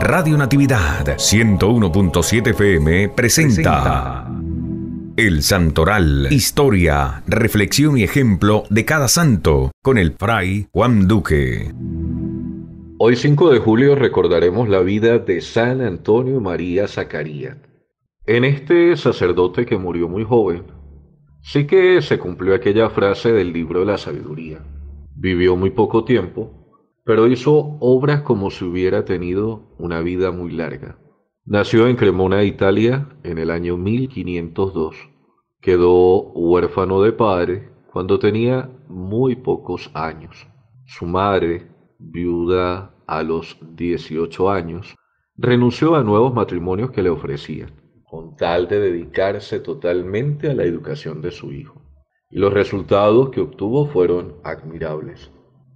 Radio Natividad 101.7 FM presenta, El Santoral, historia, reflexión y ejemplo de cada santo con el fray Juan Duque. Hoy 5 de julio recordaremos la vida de San Antonio María Zacarías. En este sacerdote que murió muy joven, sí que se cumplió aquella frase del libro de la sabiduría. Vivió muy poco tiempo pero hizo obras como si hubiera tenido una vida muy larga. Nació en Cremona, Italia, en el año 1502. Quedó huérfano de padre cuando tenía muy pocos años. Su madre, viuda a los 18 años, renunció a nuevos matrimonios que le ofrecían, con tal de dedicarse totalmente a la educación de su hijo. Y los resultados que obtuvo fueron admirables.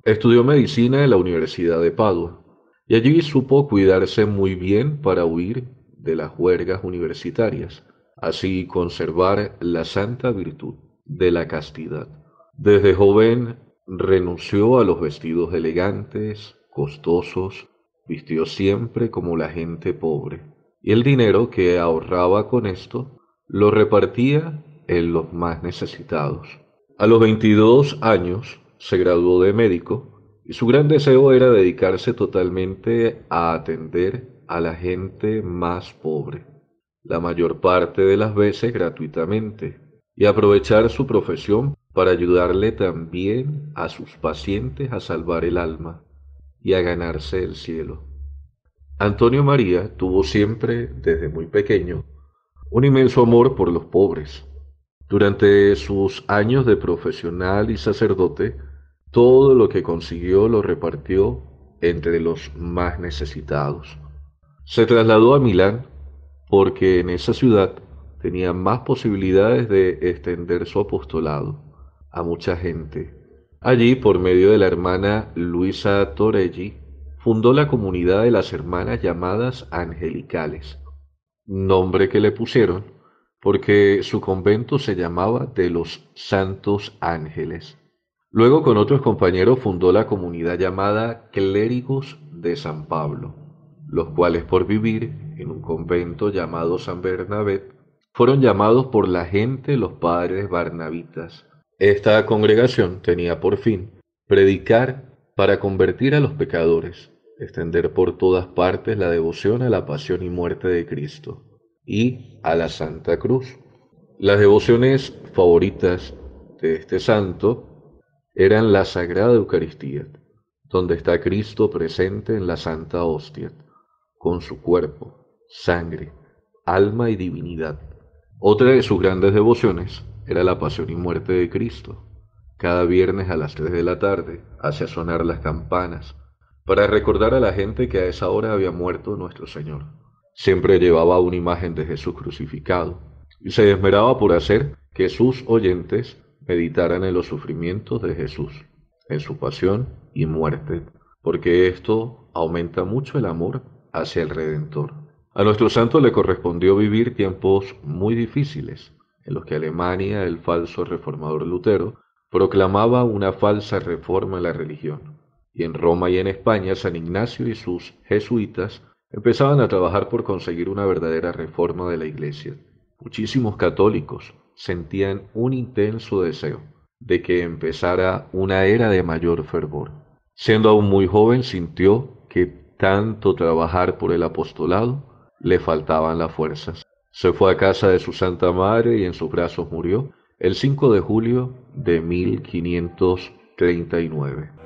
Estudió medicina en la Universidad de Padua y allí supo cuidarse muy bien para huir de las huergas universitarias, así conservar la santa virtud de la castidad. Desde joven renunció a los vestidos elegantes, costosos, vistió siempre como la gente pobre, y el dinero que ahorraba con esto lo repartía en los más necesitados. A los veintidós años se graduó de médico y su gran deseo era dedicarse totalmente a atender a la gente más pobre, la mayor parte de las veces gratuitamente, y aprovechar su profesión para ayudarle también a sus pacientes a salvar el alma y a ganarse el cielo. Antonio María tuvo siempre, desde muy pequeño, un inmenso amor por los pobres. Durante sus años de profesional y sacerdote, todo lo que consiguió lo repartió entre los más necesitados. Se trasladó a Milán porque en esa ciudad tenía más posibilidades de extender su apostolado a mucha gente. Allí, por medio de la hermana Luisa Torelli, fundó la comunidad de las hermanas llamadas angelicales, nombre que le pusieron porque su convento se llamaba de los Santos Ángeles. Luego con otros compañeros fundó la comunidad llamada Clérigos de San Pablo, los cuales por vivir en un convento llamado San Bernabé fueron llamados por la gente los padres barnabitas. Esta congregación tenía por fin predicar para convertir a los pecadores, extender por todas partes la devoción a la pasión y muerte de Cristo y a la Santa Cruz. Las devociones favoritas de este santo eran la Sagrada Eucaristía, donde está Cristo presente en la Santa Hostia, con su cuerpo, sangre, alma y divinidad. Otra de sus grandes devociones era la pasión y muerte de Cristo. Cada viernes a las 3 de la tarde hacía sonar las campanas para recordar a la gente que a esa hora había muerto nuestro Señor. Siempre llevaba una imagen de Jesús crucificado y se esmeraba por hacer que sus oyentes meditaran en los sufrimientos de Jesús, en su pasión y muerte, porque esto aumenta mucho el amor hacia el Redentor. A nuestro santo le correspondió vivir tiempos muy difíciles, en los que Alemania, el falso reformador Lutero, proclamaba una falsa reforma en la religión. Y en Roma y en España, San Ignacio y sus jesuitas empezaban a trabajar por conseguir una verdadera reforma de la Iglesia. Muchísimos católicos, sentían un intenso deseo de que empezara una era de mayor fervor. Siendo aún muy joven, sintió que tanto trabajar por el apostolado le faltaban las fuerzas. Se fue a casa de su Santa Madre y en sus brazos murió el 5 de julio de 1539.